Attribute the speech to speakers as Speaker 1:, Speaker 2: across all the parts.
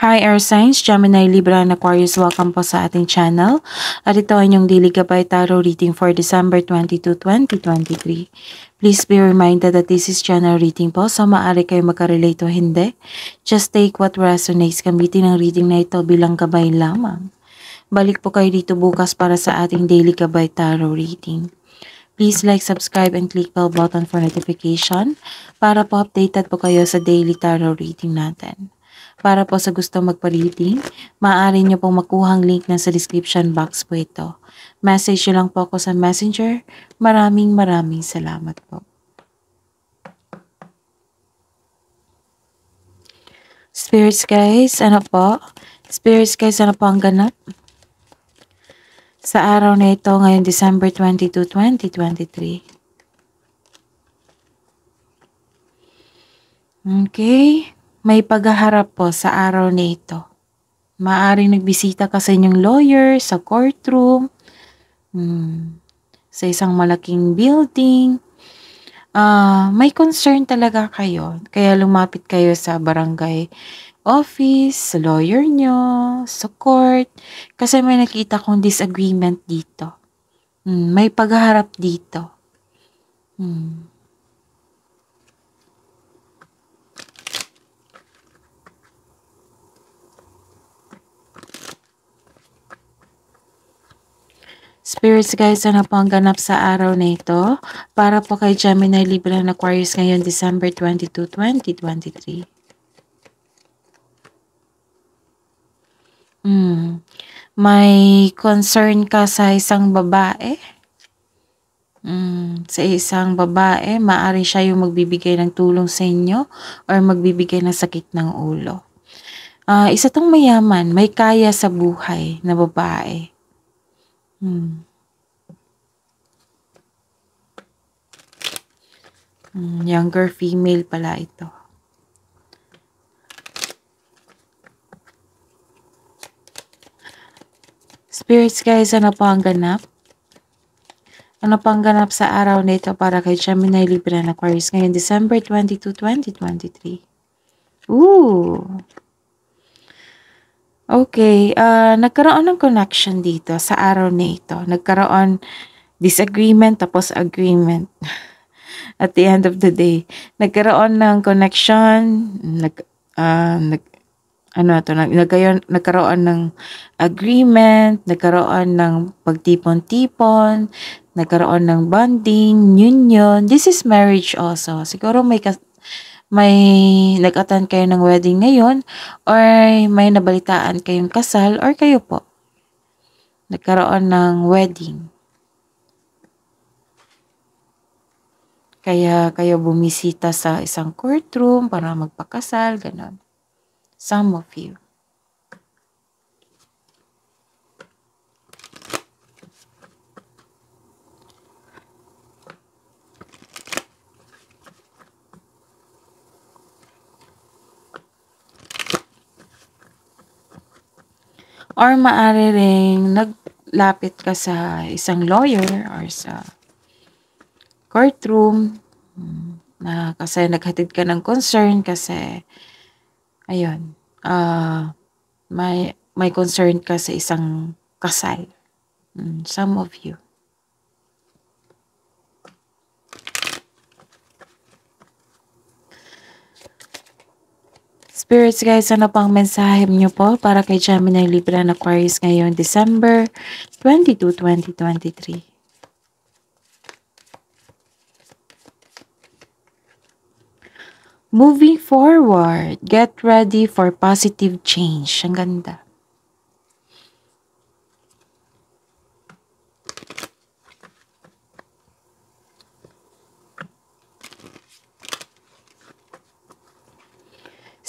Speaker 1: Hi Air Signs, Gemini, Libra, and Aquarius. Welcome po sa ating channel. At ito ang inyong Daily Gabay Tarot Reading for December 22, 2023. Please be reminded that this is general reading po. So maaari kayo makarelate o hindi. Just take what resonates. Gamitin ang reading na ito bilang gabay lamang. Balik po kayo dito bukas para sa ating Daily Gabay Tarot Reading. Please like, subscribe, and click bell button for notification para po updated po kayo sa daily tarot reading natin. Para po sa gustong magpaliting, maaari nyo pong makuha ang link na sa description box po ito. Message nyo lang po ako sa messenger. Maraming maraming salamat po. Spirits guys, ano po? Spirits guys, ano po ang ganap? Sa araw na ito, ngayon December 22, 2023. Okay may paghaharap po sa araw na ito. Maaring nagbisita ka sa inyong lawyer, sa courtroom, hmm, sa isang malaking building. Uh, may concern talaga kayo, kaya lumapit kayo sa barangay office, sa lawyer nyo, sa court, kasi may nakita kong disagreement dito. Hmm, may paghaharap dito. Hmm. Spirits guys, ano po ang ganap sa araw na ito? Para po kay Gemini, Libra, and Aquarius ngayon, December 22, 2023. Mm. May concern ka sa isang babae? Mm, sa isang babae, maari siya yung magbibigay ng tulong sa inyo or magbibigay ng sakit ng ulo. Uh, isa tong mayaman, may kaya sa buhay na babae. Mm. Mm, younger female pala ito. Spirits guys, ano po ang ganap? Ano pang ganap sa araw nito para kay Gemini, Libra, and Aquarius ngayong December 22, 2023? Ooh! Okay, ah, nagkaroon ng connection dito sa araw na ito. Nagkaroon disagreement tapos agreement. At the end of the day, nagkaroon ng connection, nag, ah, nag, ano to, nag, nagkaroon, nagkaroon ng agreement, nagkaroon ng pagtipon-tipon, nagkaroon ng bonding, union. This is marriage also. Siguro may may nag-attend kayo ng wedding ngayon or may nabalitaan kayong kasal or kayo po nagkaroon ng wedding. Kaya kayo bumisita sa isang courtroom para magpakasal, ganun. Some of you. Or maaari rin naglapit ka sa isang lawyer or sa courtroom hmm, na kasi naghatid ka ng concern kasi ayun, uh, may, may concern ka sa isang kasal. Hmm, some of you. Spirits guys, ano pang mensahe niyo po para kay Gemini Libra and Aquarius ngayon December 22, 2023? Moving forward, get ready for positive change. Ang ganda.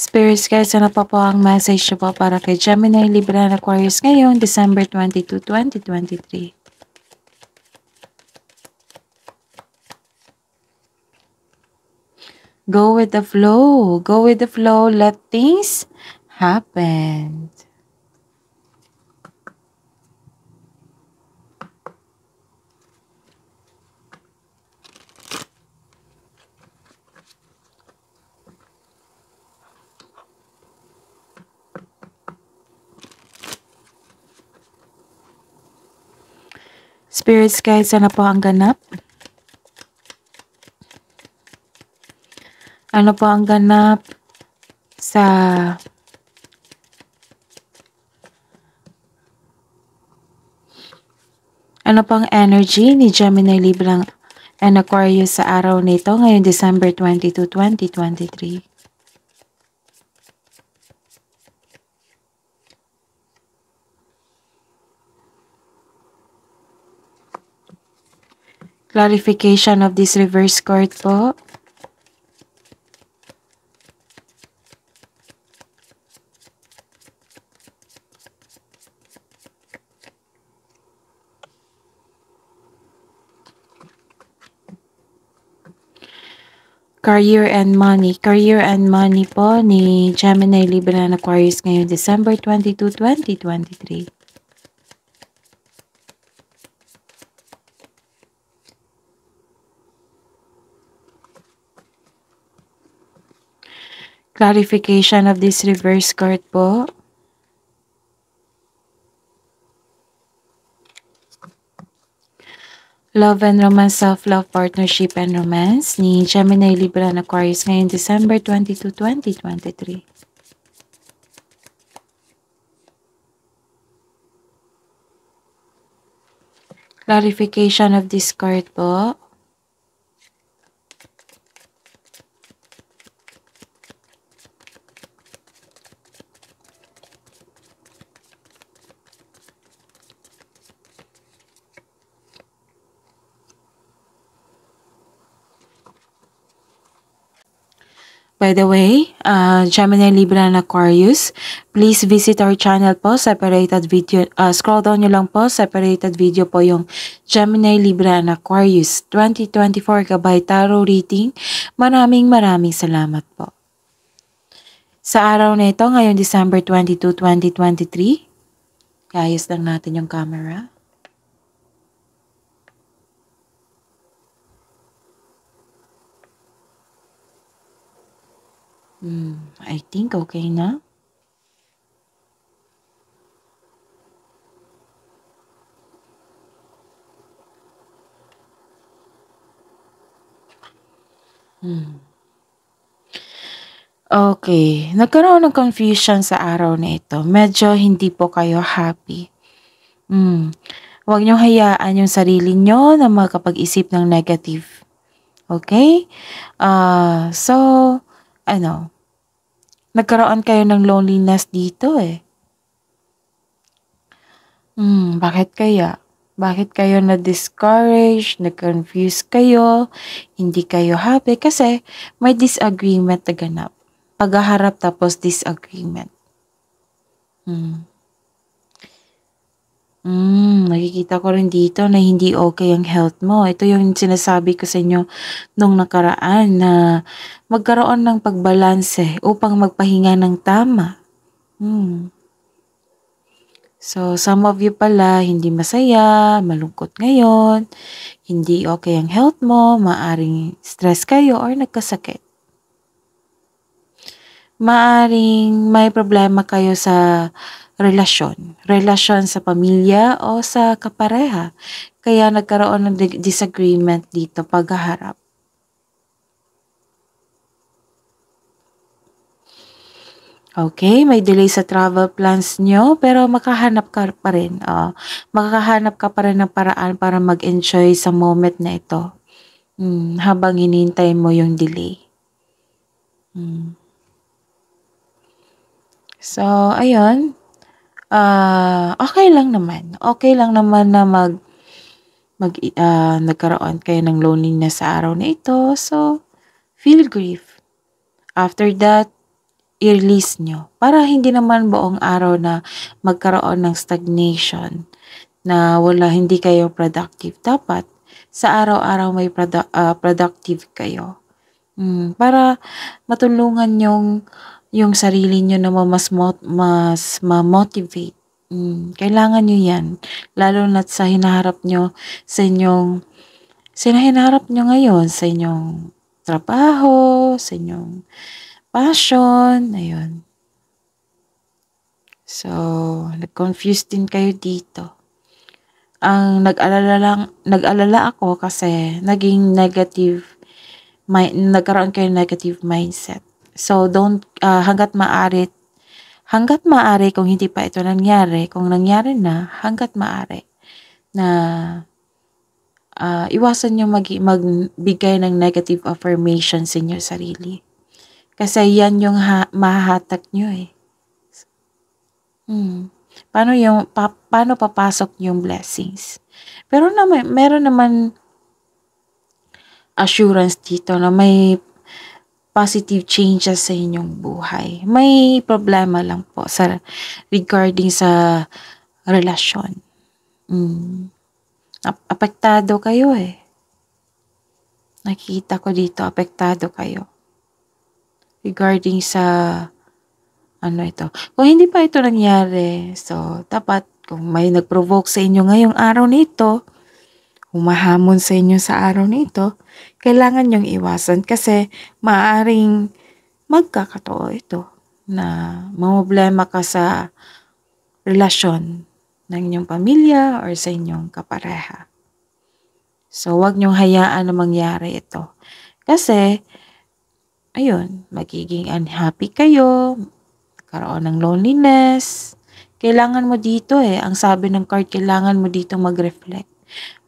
Speaker 1: Spirits guys, ano pa po ang message nyo po para kay Gemini, Libra, and Aquarius ngayon, December 22, 2023. Go with the flow. Go with the flow. Let things happen. Spirits guys, ano po ang ganap? Ano po ang ganap sa Ano pang energy ni Gemini Libra and Aquarius sa araw nito ngayong December 22, 2023? clarification of this reverse card po. Career and Money. Career and Money po ni Gemini Libra and Aquarius ngayong December 22, 2023. clarification of this reverse card po. Love and Romance, Self-Love, Partnership and Romance ni Gemini, Libra and Aquarius ngayong December 22, 2023. Clarification of this card po. By the way, uh, Gemini, Libra, and Aquarius, please visit our channel po, separated video, uh, scroll down nyo lang po, separated video po yung Gemini, Libra, and Aquarius 2024 Gabay Tarot Reading. Maraming maraming salamat po. Sa araw na ito, ngayon December 22, 2023, kayos lang natin yung camera. Hmm, I think okay na. Hmm. Okay, nagkaroon ng confusion sa araw na ito. Medyo hindi po kayo happy. Hmm. Huwag niyong hayaan yung sarili niyo na makapag-isip ng negative. Okay? Uh, so, ano, nagkaroon kayo ng loneliness dito eh. Hmm, bakit kaya? Bakit kayo na-discourage, na-confuse kayo, hindi kayo happy? Kasi may disagreement na ganap. Paghaharap tapos disagreement. Hmm. Mm, nakikita ko rin dito na hindi okay ang health mo. Ito yung sinasabi ko sa inyo nung nakaraan na magkaroon ng pagbalanse upang magpahinga ng tama. Mm. So, some of you pala hindi masaya, malungkot ngayon, hindi okay ang health mo, maaring stress kayo or nagkasakit maaring may problema kayo sa relasyon. Relasyon sa pamilya o sa kapareha. Kaya nagkaroon ng disagreement dito pagharap. Okay, may delay sa travel plans nyo, pero makahanap ka pa rin. Oh, makahanap ka pa rin ng paraan para mag-enjoy sa moment na ito. Hmm, habang hinihintay mo yung delay. Hmm. So, ayun. Uh, okay lang naman. Okay lang naman na mag mag uh, nagkaroon kayo ng loneliness sa araw na ito. So, feel grief. After that, i-release nyo. Para hindi naman buong araw na magkaroon ng stagnation na wala, hindi kayo productive. Dapat, sa araw-araw may produ- uh, productive kayo. Mm, para matulungan yung yung sarili nyo na mas, mas ma-motivate. Mm, kailangan nyo yan. Lalo na sa hinaharap nyo sa inyong sa hinaharap nyo ngayon sa inyong trabaho, sa inyong passion, ayun. So, nag confused din kayo dito. Ang nag-alala lang, nag-alala ako kasi naging negative, may, nagkaroon kayo negative mindset. So don't uh, hangga't maari hangga't maari kung hindi pa ito nangyari, kung nangyari na hangga't maari na uh, iwasan nyo mag magbigay ng negative affirmation sa inyo sarili. Kasi yan yung ha mahahatak niyo eh. Hmm. Paano, yung, pa, paano papasok yung blessings? Pero may meron naman assurance dito na may positive changes sa inyong buhay. May problema lang po sa regarding sa relasyon. Mm. Apektado kayo eh. Nakita ko dito, apektado kayo. Regarding sa ano ito. Kung hindi pa ito nangyari, so dapat kung may nag-provoke sa inyo ngayong araw nito, humahamon sa inyo sa araw na ito, kailangan niyong iwasan kasi maaring magkakatoo ito na mamblema ka sa relasyon ng inyong pamilya or sa inyong kapareha. So, wag niyong hayaan na mangyari ito. Kasi, ayun, magiging unhappy kayo, karoon ng loneliness. Kailangan mo dito eh, ang sabi ng card, kailangan mo dito mag-reflect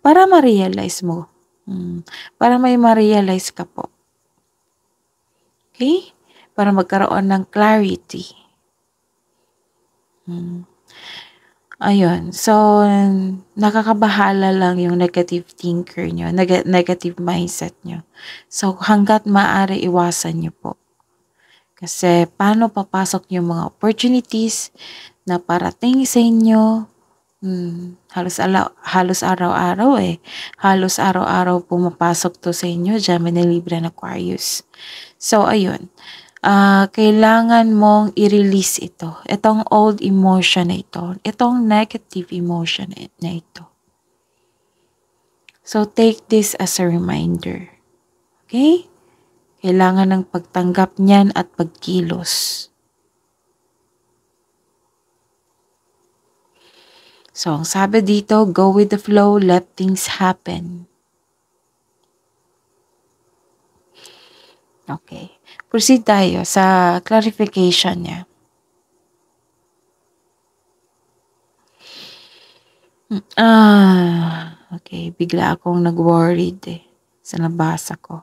Speaker 1: para ma-realize mo. Hmm. Para may ma-realize ka po. Okay? Para magkaroon ng clarity. Hmm. Ayun. So, nakakabahala lang yung negative thinker nyo, neg negative mindset nyo. So, hanggat maaari, iwasan nyo po. Kasi, paano papasok yung mga opportunities na parating sa inyo Hmm, halos ala halos araw-araw eh. Halos araw-araw pumapasok to sa inyo, Gemini, Libra, and Aquarius. So, ayun. Uh, kailangan mong i-release ito. Itong old emotion na ito. Itong negative emotion na ito. So, take this as a reminder. Okay? Kailangan ng pagtanggap niyan at pagkilos. So, ang sabi dito, go with the flow, let things happen. Okay. Proceed tayo sa clarification niya. Ah, okay. Bigla akong nag-worried eh sa nabasa ko.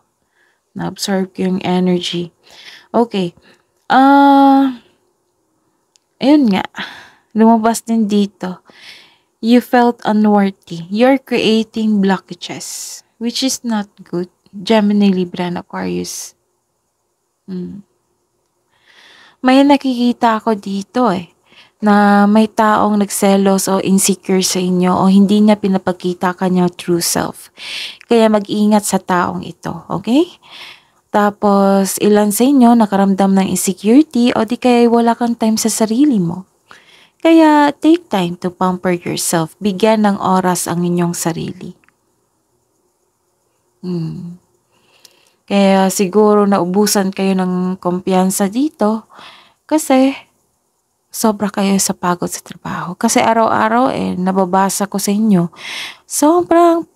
Speaker 1: Na-absorb ko yung energy. Okay. Ah, uh, ayun nga. Lumabas din dito you felt unworthy. You're creating blockages, which is not good. Gemini, Libra, and Aquarius. Hmm. May nakikita ako dito eh, na may taong nagselos o insecure sa inyo o hindi niya pinapakita kanya true self. Kaya mag-ingat sa taong ito, okay? Tapos, ilan sa inyo nakaramdam ng insecurity o di kaya wala kang time sa sarili mo. Kaya take time to pamper yourself. Bigyan ng oras ang inyong sarili. Hmm. Kaya siguro naubusan kayo ng kumpiyansa dito kasi sobra kayo sa pagod sa trabaho. Kasi araw-araw eh, nababasa ko sa inyo, sobrang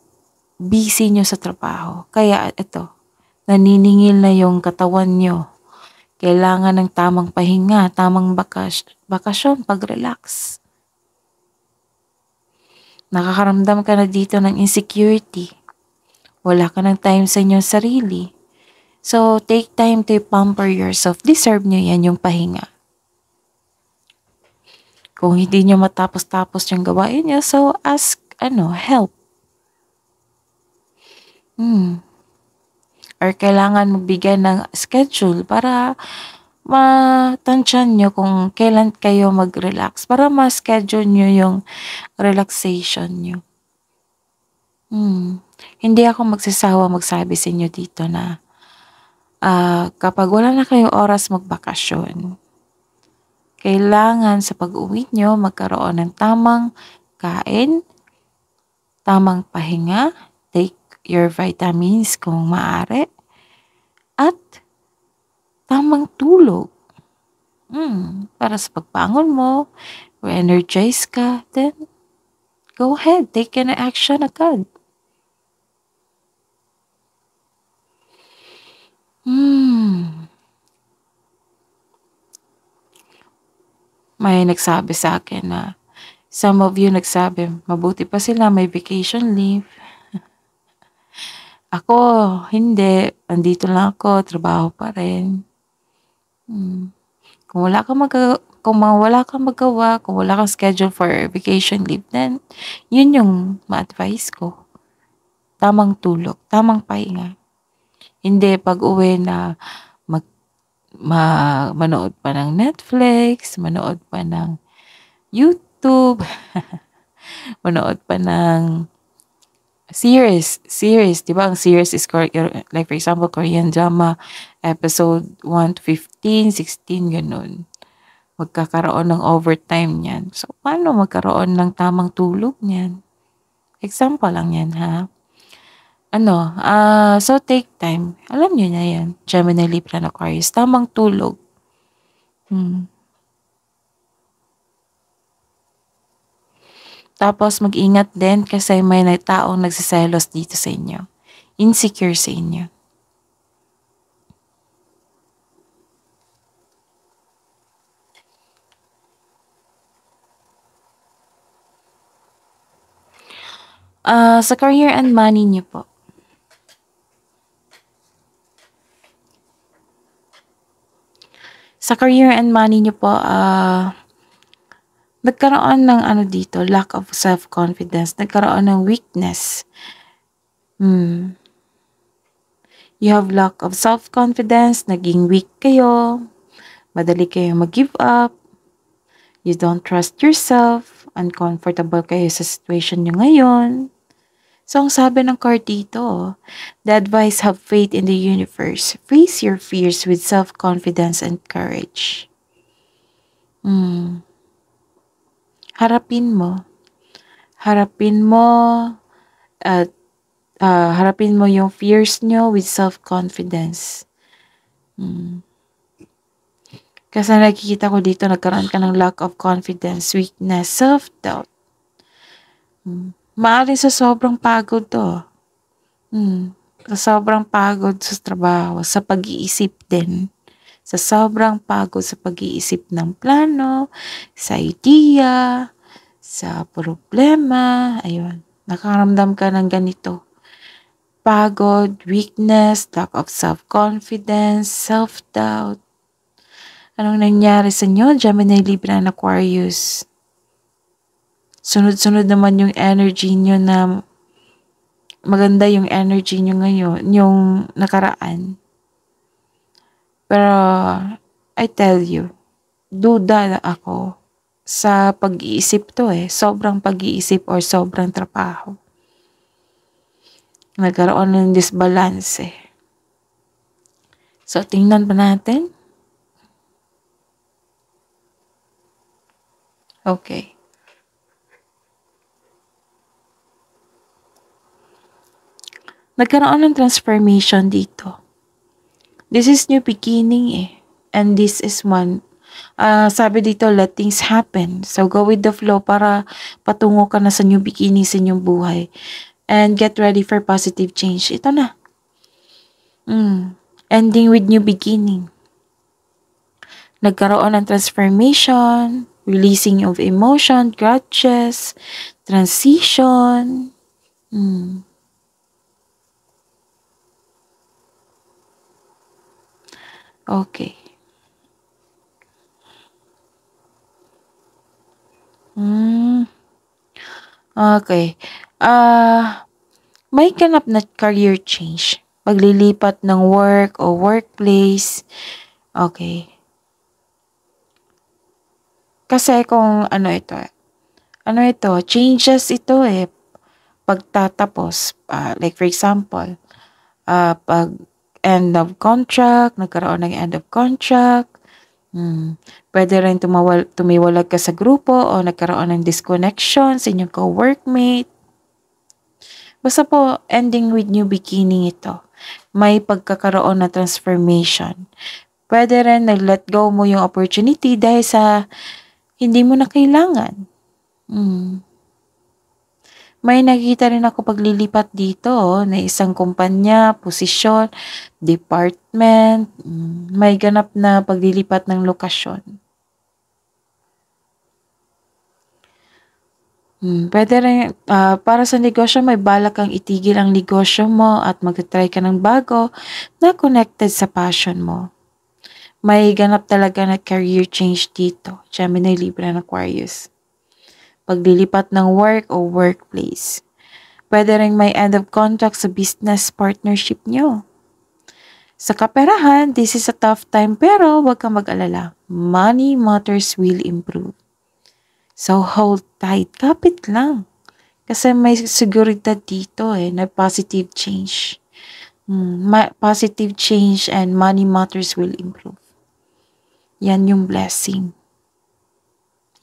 Speaker 1: busy nyo sa trabaho. Kaya ito, naniningil na yung katawan nyo kailangan ng tamang pahinga, tamang bakas bakasyon, pag-relax. Nakakaramdam ka na dito ng insecurity. Wala ka ng time sa inyong sarili. So, take time to pamper yourself. Deserve nyo yan yung pahinga. Kung hindi nyo matapos-tapos yung gawain nyo, so ask, ano, help. Hmm or kailangan magbigay ng schedule para matansyan nyo kung kailan kayo mag-relax para ma-schedule nyo yung relaxation nyo. Hmm. Hindi ako magsasawa magsabi sa inyo dito na uh, kapag wala na kayong oras magbakasyon, kailangan sa pag-uwi nyo magkaroon ng tamang kain, tamang pahinga, take your vitamins kung maaari, at tamang tulog. Mm, para sa pagbangon mo, re-energize ka, then go ahead, take an action agad. Mm. May nagsabi sa akin na some of you nagsabi, mabuti pa sila may vacation leave. Ako, hindi. Andito lang ako, trabaho pa rin. Hmm. Kung wala kang mag kung wala kang magawa, kung wala kang schedule for vacation leave, then yun yung ma-advise ko. Tamang tulog, tamang pahinga. Hindi pag-uwi na mag ma, manood pa ng Netflix, manood pa ng YouTube, manood pa ng series, series, di ba? Ang series is, er, like for example, Korean drama, episode 1 to 15, 16, ganun. Magkakaroon ng overtime niyan. So, paano magkaroon ng tamang tulog niyan? Example lang yan, ha? Ano, uh, so take time. Alam niyo na yan. Gemini, Libra, Aquarius. Tamang tulog. Hmm. Tapos mag-ingat din kasi may taong nagsiselos dito sa inyo. Insecure sa inyo. Uh, sa career and money niyo po. Sa career and money niyo po, ah... Uh, nagkaroon ng ano dito, lack of self-confidence, nagkaroon ng weakness. Hmm. You have lack of self-confidence, naging weak kayo, madali kayong mag-give up, you don't trust yourself, uncomfortable kayo sa situation nyo ngayon. So, ang sabi ng card dito, the advice, have faith in the universe. Face your fears with self-confidence and courage. Hmm harapin mo. Harapin mo at uh, harapin mo yung fears nyo with self-confidence. Hmm. Kasi nakikita ko dito, nagkaroon ka ng lack of confidence, weakness, self-doubt. Hmm. Maaring sa sobrang pagod to. Hmm. Sa sobrang pagod sa trabaho, sa pag-iisip din. Sa sobrang pagod sa pag-iisip ng plano, sa idea, sa problema, ayun, nakaramdam ka ng ganito. Pagod, weakness, lack of self-confidence, self-doubt. Anong nangyari sa inyo, Gemini, Libra, and Aquarius? Sunod-sunod naman yung energy nyo na maganda yung energy nyo ngayon, yung nakaraan. Pero, I tell you, duda ako sa pag-iisip to eh. Sobrang pag-iisip or sobrang trabaho. Nagkaroon ng disbalance eh. So, tingnan pa natin. Okay. Nagkaroon ng transformation dito. This is new beginning eh. And this is one uh, sabi dito, let things happen. So, go with the flow para patungo ka na sa new beginning sa inyong buhay. And get ready for positive change. Ito na. Mm. Ending with new beginning. Nagkaroon ng transformation, releasing of emotion, grudges, transition. Mm. Okay. Hmm. Okay. Ah, may ganap na career change, paglilipat ng work o workplace, Okay. Kasi kung ano ito, eh. ano ito, changes ito, eh, pagtatapos, ah, like for example, uh, pag end of contract, nagkaroon ng end of contract. Hmm. Pwede rin tumawal, tumiwalag ka sa grupo o nagkaroon ng disconnection sa inyong co-workmate. Basta po, ending with new beginning ito. May pagkakaroon na transformation. Pwede rin nag-let go mo yung opportunity dahil sa hindi mo na kailangan. Hmm. May nakita rin ako paglilipat dito oh, na isang kumpanya, posisyon, department, mm, may ganap na paglilipat ng lokasyon. Hmm, pwede rin, uh, para sa negosyo, may balak kang itigil ang negosyo mo at mag try ka ng bago na connected sa passion mo. May ganap talaga na career change dito, Gemini, Libra, and Aquarius paglilipat ng work o workplace. Pwede rin may end of contract sa business partnership nyo. Sa kaperahan, this is a tough time pero huwag kang mag-alala. Money matters will improve. So hold tight, kapit lang. Kasi may seguridad dito eh, na positive change. Hmm, positive change and money matters will improve. Yan yung blessing.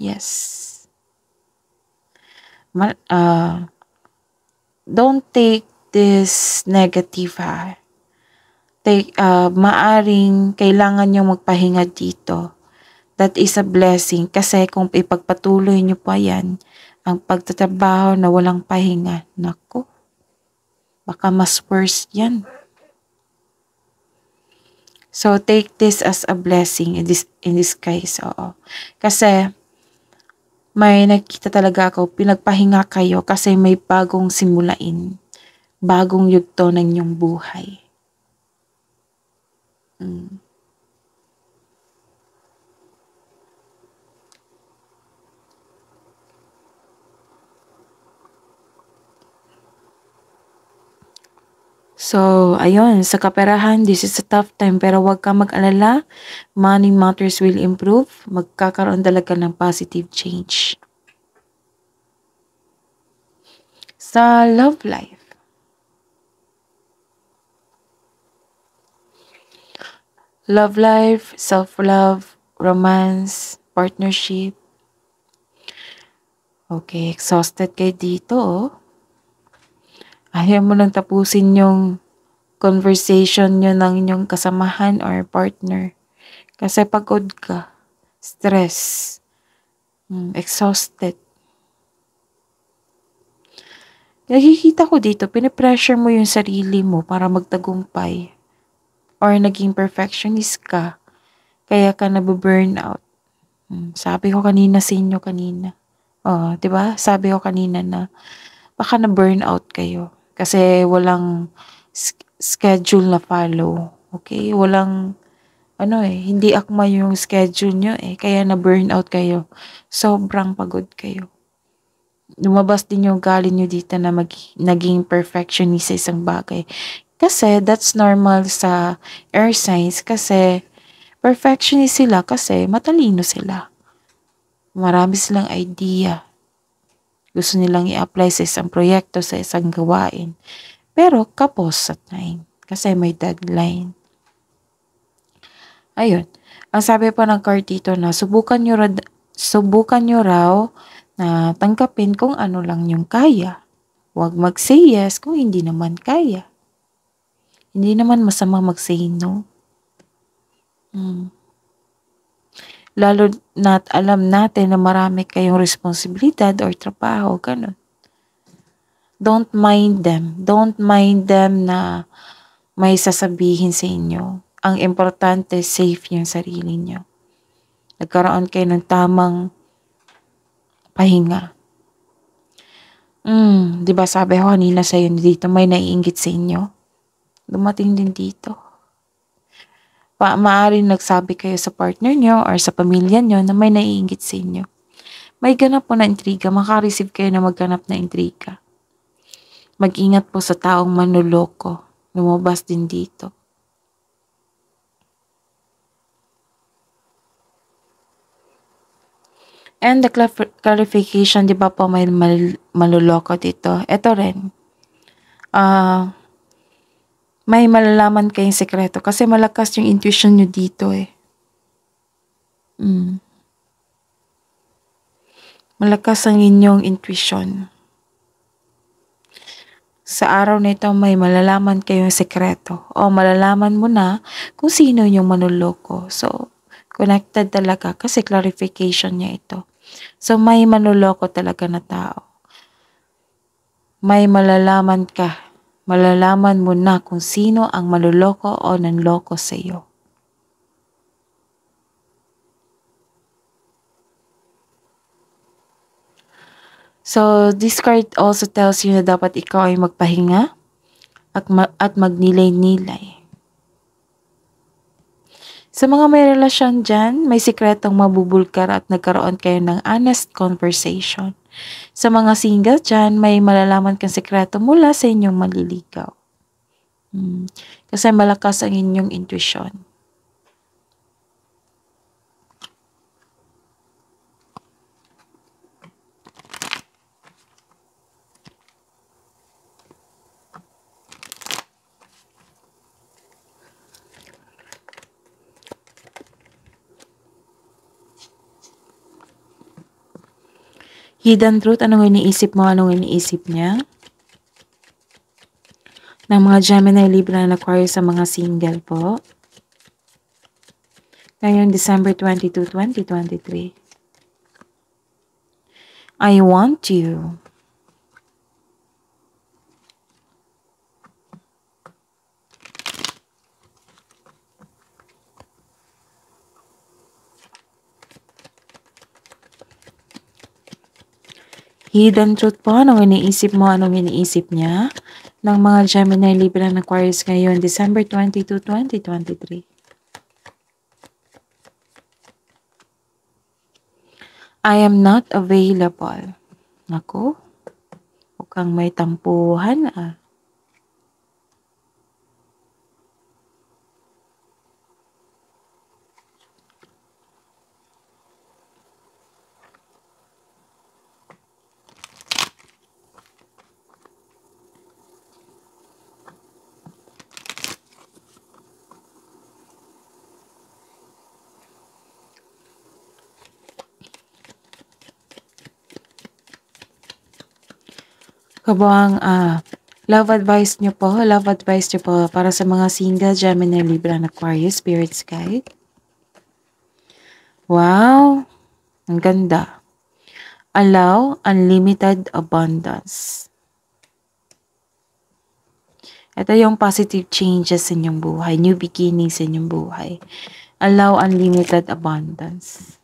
Speaker 1: Yes uh, don't take this negative ha. Take, uh, maaring kailangan nyo magpahinga dito. That is a blessing kasi kung ipagpatuloy nyo pa yan, ang pagtatrabaho na walang pahinga, nako, baka mas worse yan. So, take this as a blessing in this, in this case, oo. Kasi, may nakita talaga ako, pinagpahinga kayo kasi may bagong simulain. Bagong yugto ng inyong buhay. Mm. So, ayun, sa kaperahan, this is a tough time pero huwag ka mag-alala. Money matters will improve. Magkakaroon talaga ng positive change. Sa love life. Love life, self-love, romance, partnership. Okay, exhausted kay dito oh ayaw mo lang tapusin yung conversation nyo ng inyong kasamahan or partner. Kasi pagod ka, stress, hmm, exhausted. Nakikita ko dito, pinipressure mo yung sarili mo para magtagumpay. Or naging perfectionist ka, kaya ka nababurnout. Hmm, sabi ko kanina sa inyo kanina. Oh, 'di ba? Sabi ko kanina na baka na burnout kayo. Kasi walang schedule na follow. Okay? Walang, ano eh, hindi akma yung schedule nyo eh. Kaya na-burnout kayo. Sobrang pagod kayo. Lumabas din yung galing nyo dito na mag, naging perfectionist sa isang bagay. Kasi that's normal sa air signs kasi perfectionist sila kasi matalino sila. Marami silang idea gusto nilang i-apply sa isang proyekto, sa isang gawain. Pero kapos sa time kasi may deadline. Ayun. Ang sabi pa ng card dito na subukan nyo, subukan nyo raw na tangkapin kung ano lang yung kaya. Huwag mag-say yes kung hindi naman kaya. Hindi naman masama mag-say no. Mm. Lalo na't alam natin na marami kayong responsibilidad or trabaho, ganun. Don't mind them. Don't mind them na may sasabihin sa inyo. Ang importante, safe yung sarili nyo. Nagkaroon kayo ng tamang pahinga. Mm, 'di ba sabi ko oh, kanina sa inyo dito may naiinggit sa inyo? Dumating din dito. Pa maaaring nagsabi kayo sa partner nyo or sa pamilya nyo na may naiingit sa inyo. May ganap po na intriga, makareceive kayo na magganap na intriga. Mag-ingat po sa taong manuloko. Lumabas din dito. And the clarification, di ba po may mal maluloko dito? Ito rin. Ah... Uh, may malalaman kayong sekreto kasi malakas yung intuition nyo dito eh. Mm. Malakas ang inyong intuition. Sa araw na ito may malalaman kayong sekreto o malalaman mo na kung sino yung manuloko. So, connected talaga kasi clarification niya ito. So, may manuloko talaga na tao. May malalaman ka malalaman mo na kung sino ang maluloko o nanloko sa iyo. So, this card also tells you na dapat ikaw ay magpahinga at, at magnilay-nilay. Sa mga may relasyon dyan, may sikretong mabubulkar at nagkaroon kayo ng honest conversation. Sa mga single dyan, may malalaman kang sikreto mula sa inyong maliligaw. Hmm. Kasi malakas ang inyong intuition. Hidden truth, anong iniisip mo, anong iniisip niya? Ng mga Gemini, Libra, na Aquarius sa mga single po. Ngayon, December 22, 2023. I want you. Hidden truth po, anong iniisip mo, anong iniisip niya? Ng mga Gemini, Libra, and Aquarius ngayon, December 22, 2023. I am not available. Ako, huwag kang may tampuhan ah. Kabuang uh, ah, love advice nyo po, love advice nyo po para sa mga single Gemini, Libra, and Aquarius, Spirit's Sky. Wow! Ang ganda. Allow unlimited abundance. Ito yung positive changes sa inyong buhay, new beginnings sa inyong buhay. Allow unlimited abundance.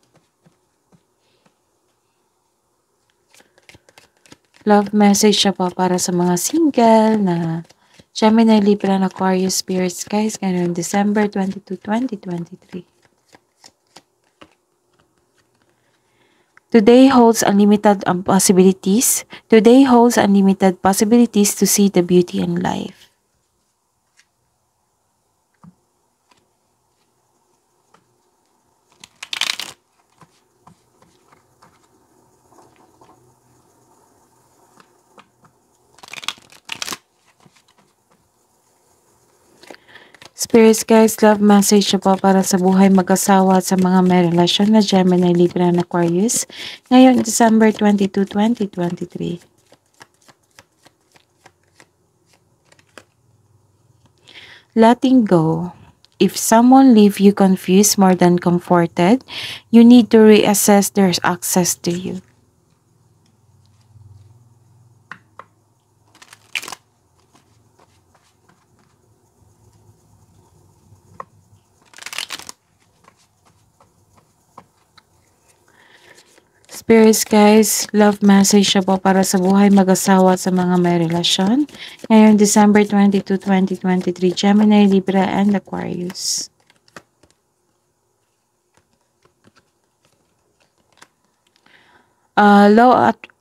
Speaker 1: love message siya po para sa mga single na Gemini, Libra, and Aquarius spirits, guys. Ganun, December 22, 2023. Today holds unlimited um, possibilities. Today holds unlimited possibilities to see the beauty in life. Spirits guys, love message po para sa buhay mag-asawa sa mga may relasyon na Gemini, Libra, and Aquarius. Ngayon, December 22, 2023. Letting go. If someone leave you confused more than comforted, you need to reassess their access to you. spirits guys, love message siya po para sa buhay mag-asawa sa mga may relasyon. Ngayon, December 22, 2023, Gemini, Libra, and Aquarius. Uh, low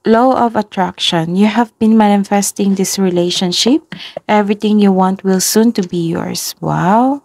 Speaker 1: law of attraction you have been manifesting this relationship everything you want will soon to be yours wow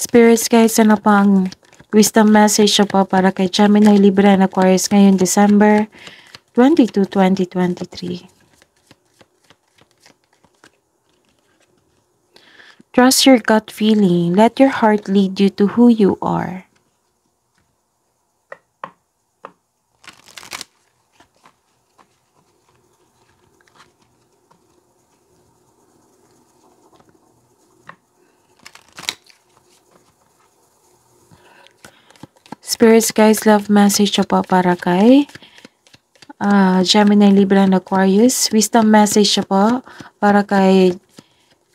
Speaker 1: Spirits guys, ano po ang wisdom message po para kay Gemini, Libra, and Aquarius ngayon December 22, 2023. Trust your gut feeling. Let your heart lead you to who you are. Spirits guys, love message po para kay uh, Gemini, Libra, and Aquarius. Wisdom message po para kay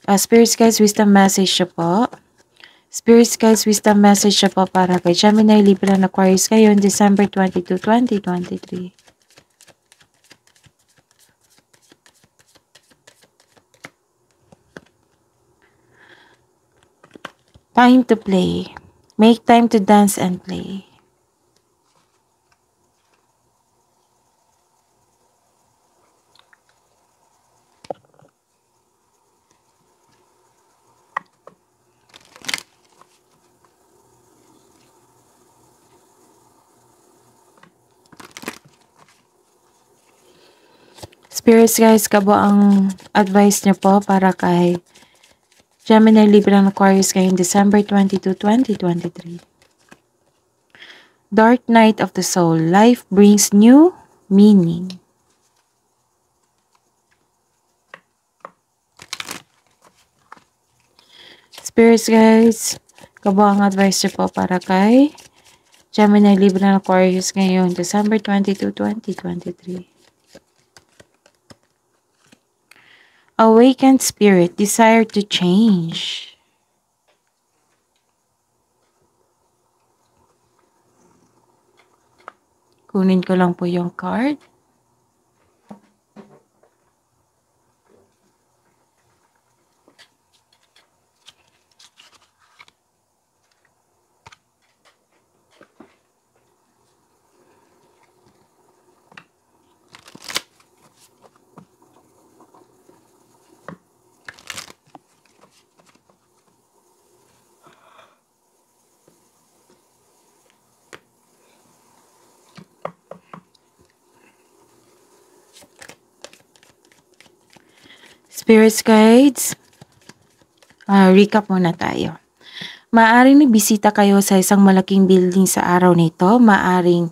Speaker 1: uh, Spirits guys, wisdom message po. Spirits guys, wisdom message po para kay Gemini, Libra, and Aquarius ngayon, December 22, 2023. Time to play. Make time to dance and play. Spirits guys, kabo ang advice niyo po para kay Gemini, Libra, and Aquarius ngayong December 22, 2023. Dark night of the soul. Life brings new meaning. Spirits, guys. Kabuang advice po para kay Gemini, Libra, and Aquarius ngayong December 22, 2023. Awakened spirit, desire to change. Kunin ko lang po yung card. Spirits Guides, uh, recap muna tayo. Maaring nagbisita kayo sa isang malaking building sa araw nito. Maaring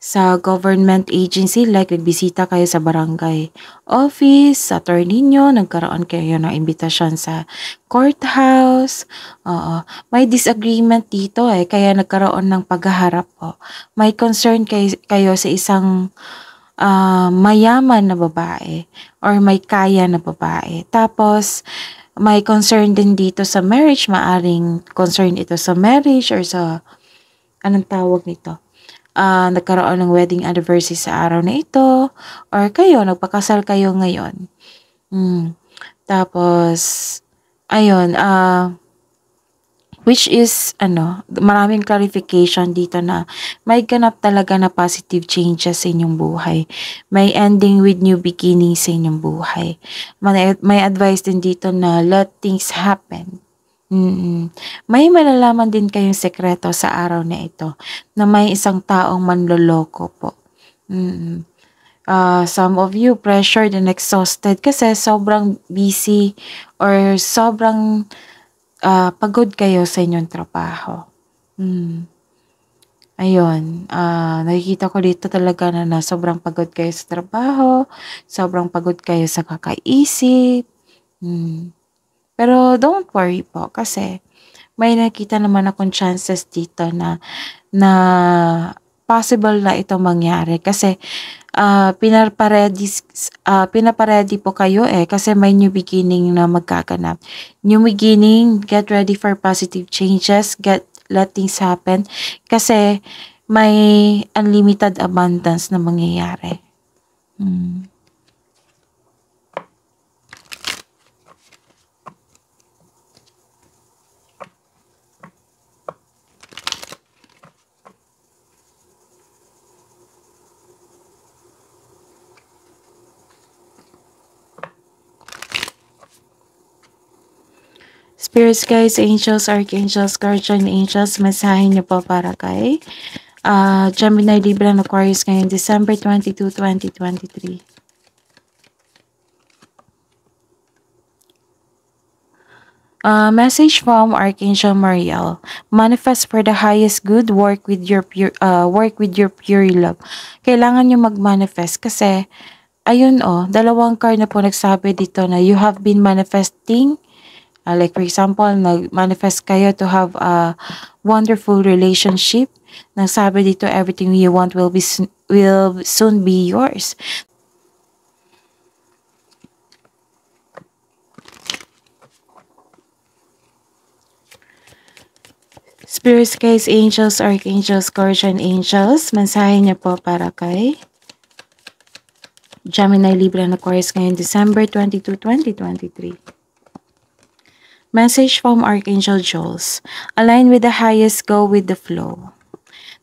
Speaker 1: sa government agency like nagbisita kayo sa barangay office, sa attorney nyo, nagkaroon kayo ng imbitasyon sa courthouse. Oo, may disagreement dito eh, kaya nagkaroon ng paghaharap po. May concern kayo, kayo sa isang uh, mayaman na babae or may kaya na babae. Tapos, may concern din dito sa marriage. Maaring concern ito sa marriage or sa, anong tawag nito? Uh, nagkaroon ng wedding anniversary sa araw na ito. Or kayo, nagpakasal kayo ngayon. Hmm. Tapos, ayun, ah... Uh, Which is, ano, maraming clarification dito na may ganap talaga na positive changes sa inyong buhay. May ending with new beginning sa inyong buhay. May, may advice din dito na let things happen. Mm-mm. May malalaman din kayong sekreto sa araw na ito na may isang taong manloloko po. mm Uh, some of you pressured and exhausted kasi sobrang busy or sobrang ah, pagod kayo sa inyong trabaho. Hmm. Ayun, ah, nakikita ko dito talaga na, na sobrang pagod kayo sa trabaho, sobrang pagod kayo sa kakaisip. Hmm. Pero don't worry po kasi may nakita naman akong chances dito na na possible na ito mangyari kasi uh, ah, pinaparedy, uh, ah, pinaparedy po kayo eh kasi may new beginning na magkaganap. New beginning, get ready for positive changes, get let things happen kasi may unlimited abundance na mangyayari. Hmm. spirits guys, angels, archangels, guardian angels, mensahe niyo po para kay uh, Gemini, Libra, Aquarius ngayong December 22, 2023. Uh, message from Archangel Mariel. Manifest for the highest good. Work with your pure, uh, work with your pure love. Kailangan niyo mag-manifest kasi, ayun oh, dalawang card na po nagsabi dito na you have been manifesting Uh, like for example, nag-manifest kayo to have a wonderful relationship. Nagsabi dito, everything you want will be will soon be yours. Spirits, guys, angels, archangels, guardian angels, mensahe niya po para kay Gemini, Libra, na Aquarius ngayong December 22, 2023. Message from Archangel Jules. Align with the highest, go with the flow.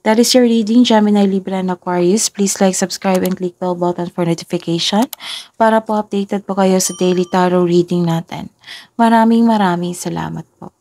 Speaker 1: That is your reading, Gemini, Libra, and Aquarius. Please like, subscribe, and click the button for notification para po updated po kayo sa daily tarot reading natin. Maraming maraming salamat po.